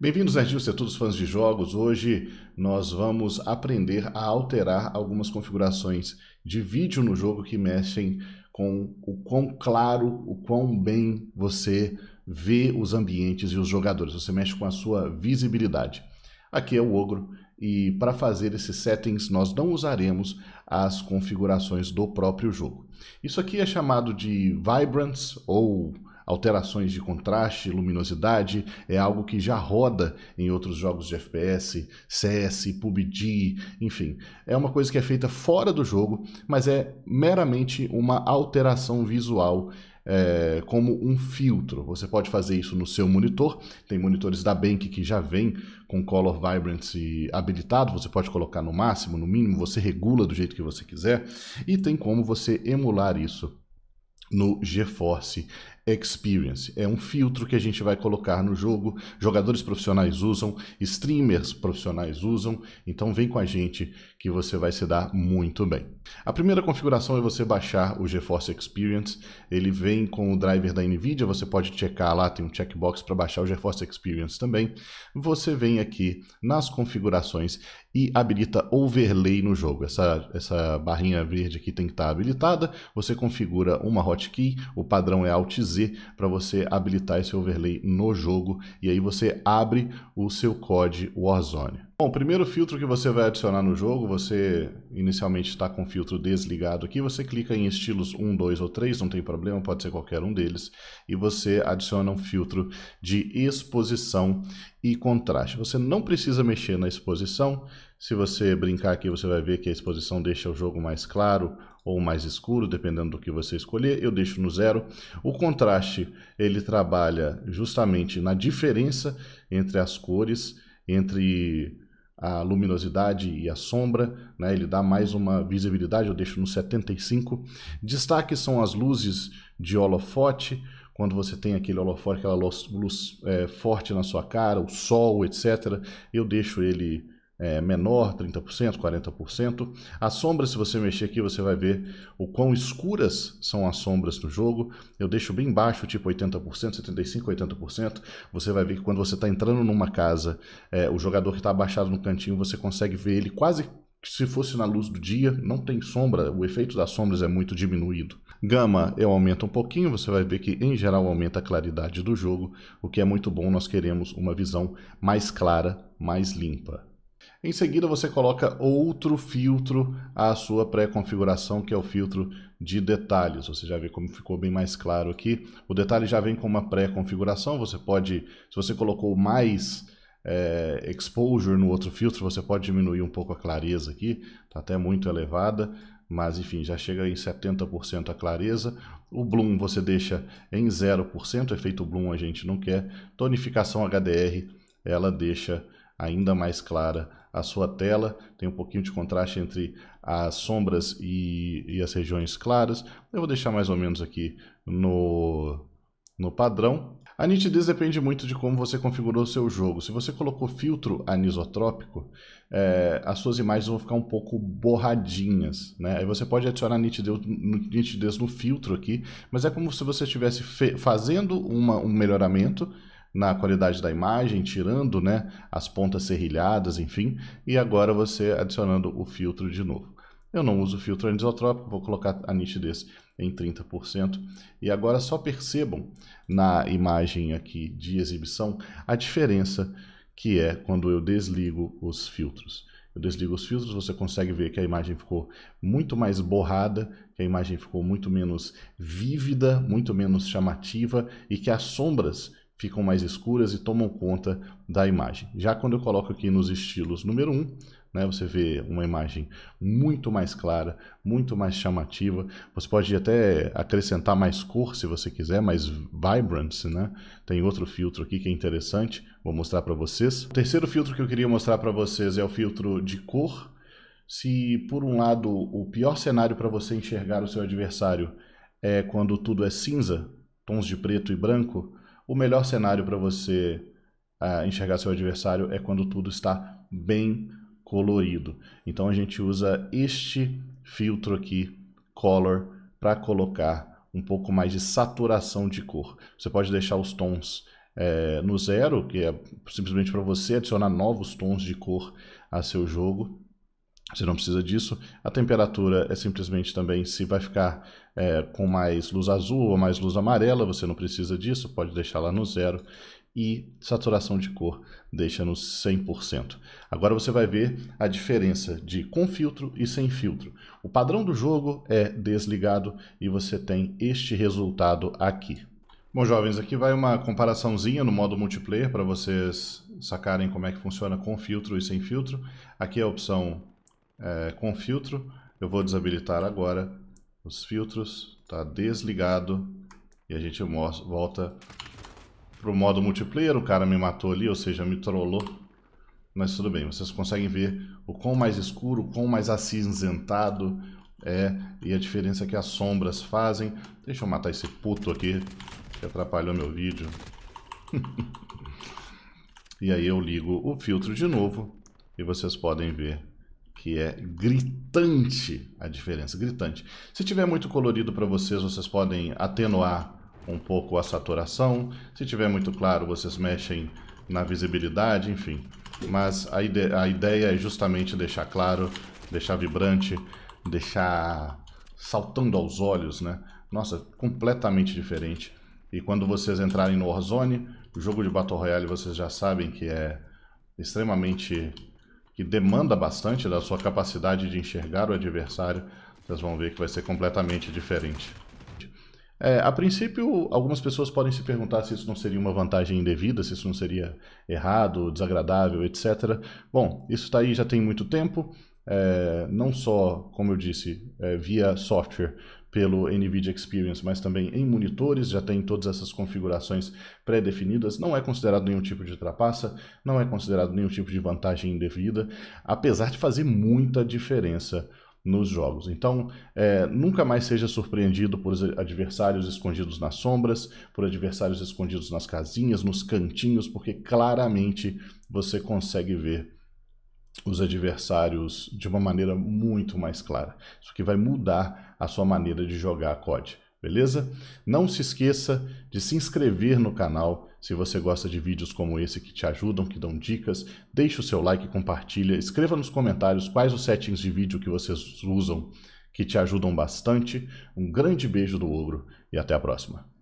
Bem-vindos, Nerdistas, e todos os fãs de jogos. Hoje nós vamos aprender a alterar algumas configurações de vídeo no jogo que mexem com o quão claro, o quão bem você vê os ambientes e os jogadores. Você mexe com a sua visibilidade. Aqui é o Ogro e para fazer esses settings nós não usaremos as configurações do próprio jogo. Isso aqui é chamado de Vibrance ou alterações de contraste, luminosidade, é algo que já roda em outros jogos de FPS, CS, PUBG, enfim. É uma coisa que é feita fora do jogo, mas é meramente uma alteração visual é, como um filtro. Você pode fazer isso no seu monitor. Tem monitores da Bank que já vem com Color Vibrance habilitado. Você pode colocar no máximo, no mínimo, você regula do jeito que você quiser. E tem como você emular isso no GeForce Experience. É um filtro que a gente vai colocar no jogo, jogadores profissionais usam, streamers profissionais usam, então vem com a gente que você vai se dar muito bem. A primeira configuração é você baixar o GeForce Experience, ele vem com o driver da NVIDIA, você pode checar lá, tem um checkbox para baixar o GeForce Experience também. Você vem aqui nas configurações e habilita overlay no jogo. Essa, essa barrinha verde aqui tem que estar tá habilitada, você configura uma hotkey, o padrão é Alt Z, para você habilitar esse overlay no jogo e aí você abre o seu COD Warzone. Bom, o primeiro filtro que você vai adicionar no jogo, você inicialmente está com o filtro desligado aqui, você clica em estilos 1, 2 ou 3, não tem problema, pode ser qualquer um deles, e você adiciona um filtro de exposição e contraste. Você não precisa mexer na exposição, se você brincar aqui você vai ver que a exposição deixa o jogo mais claro ou mais escuro, dependendo do que você escolher, eu deixo no zero. O contraste, ele trabalha justamente na diferença entre as cores, entre a luminosidade e a sombra, né? ele dá mais uma visibilidade, eu deixo no 75. Destaque são as luzes de holofote, quando você tem aquele holofote, aquela luz, luz é, forte na sua cara, o sol, etc. Eu deixo ele é, menor, 30%, 40%. As sombras, se você mexer aqui, você vai ver o quão escuras são as sombras no jogo. Eu deixo bem baixo, tipo 80%, 75%, 80%. Você vai ver que quando você está entrando numa casa, é, o jogador que está abaixado no cantinho, você consegue ver ele quase se fosse na luz do dia, não tem sombra, o efeito das sombras é muito diminuído. Gama eu aumento um pouquinho, você vai ver que em geral aumenta a claridade do jogo, o que é muito bom, nós queremos uma visão mais clara, mais limpa. Em seguida, você coloca outro filtro à sua pré-configuração, que é o filtro de detalhes. Você já vê como ficou bem mais claro aqui. O detalhe já vem com uma pré-configuração. Você pode, se você colocou mais é, exposure no outro filtro, você pode diminuir um pouco a clareza aqui. Está até muito elevada, mas enfim, já chega em 70% a clareza. O bloom você deixa em 0%. Efeito bloom a gente não quer. Tonificação HDR, ela deixa ainda mais clara a sua tela, tem um pouquinho de contraste entre as sombras e, e as regiões claras. Eu vou deixar mais ou menos aqui no, no padrão. A nitidez depende muito de como você configurou o seu jogo. Se você colocou filtro anisotrópico, é, as suas imagens vão ficar um pouco borradinhas. Né? Aí você pode adicionar nitidez, nitidez no filtro aqui, mas é como se você estivesse fazendo uma, um melhoramento na qualidade da imagem, tirando né, as pontas serrilhadas, enfim, e agora você adicionando o filtro de novo. Eu não uso filtro anisotrópico, vou colocar a nitidez em 30%. E agora só percebam na imagem aqui de exibição a diferença que é quando eu desligo os filtros. Eu desligo os filtros, você consegue ver que a imagem ficou muito mais borrada, que a imagem ficou muito menos vívida, muito menos chamativa e que as sombras ficam mais escuras e tomam conta da imagem. Já quando eu coloco aqui nos estilos número 1, né, você vê uma imagem muito mais clara, muito mais chamativa. Você pode até acrescentar mais cor se você quiser, mais vibrance, né? Tem outro filtro aqui que é interessante, vou mostrar para vocês. O terceiro filtro que eu queria mostrar para vocês é o filtro de cor. Se por um lado o pior cenário para você enxergar o seu adversário é quando tudo é cinza, tons de preto e branco, o melhor cenário para você uh, enxergar seu adversário é quando tudo está bem colorido. Então a gente usa este filtro aqui, Color, para colocar um pouco mais de saturação de cor. Você pode deixar os tons é, no zero, que é simplesmente para você adicionar novos tons de cor a seu jogo. Você não precisa disso. A temperatura é simplesmente também se vai ficar é, com mais luz azul ou mais luz amarela, você não precisa disso, pode deixar lá no zero. E saturação de cor deixa no 100%. Agora você vai ver a diferença de com filtro e sem filtro. O padrão do jogo é desligado e você tem este resultado aqui. Bom, jovens, aqui vai uma comparaçãozinha no modo multiplayer para vocês sacarem como é que funciona com filtro e sem filtro. Aqui é a opção é, com filtro. Eu vou desabilitar agora os filtros, tá desligado. E a gente volta pro modo multiplayer. O cara me matou ali, ou seja, me trollou. Mas tudo bem, vocês conseguem ver o quão mais escuro, o quão mais acinzentado é. E a diferença que as sombras fazem. Deixa eu matar esse puto aqui, que atrapalhou meu vídeo. e aí eu ligo o filtro de novo. E vocês podem ver que é gritante a diferença, gritante. Se tiver muito colorido para vocês, vocês podem atenuar um pouco a saturação. Se tiver muito claro, vocês mexem na visibilidade, enfim. Mas a, ide a ideia é justamente deixar claro, deixar vibrante, deixar saltando aos olhos, né? Nossa, completamente diferente. E quando vocês entrarem no Warzone, o jogo de Battle Royale, vocês já sabem que é extremamente que demanda bastante da sua capacidade de enxergar o adversário, vocês vão ver que vai ser completamente diferente. É, a princípio, algumas pessoas podem se perguntar se isso não seria uma vantagem indevida, se isso não seria errado, desagradável, etc. Bom, isso está aí já tem muito tempo, é, não só, como eu disse, é, via software, pelo NVIDIA Experience, mas também em monitores, já tem todas essas configurações pré-definidas, não é considerado nenhum tipo de trapaça, não é considerado nenhum tipo de vantagem indevida, apesar de fazer muita diferença nos jogos. Então, é, nunca mais seja surpreendido por adversários escondidos nas sombras, por adversários escondidos nas casinhas, nos cantinhos, porque claramente você consegue ver os adversários de uma maneira muito mais clara. Isso que vai mudar a sua maneira de jogar COD, beleza? Não se esqueça de se inscrever no canal se você gosta de vídeos como esse que te ajudam, que dão dicas. Deixe o seu like, compartilha, escreva nos comentários quais os settings de vídeo que vocês usam que te ajudam bastante. Um grande beijo do Ogro e até a próxima.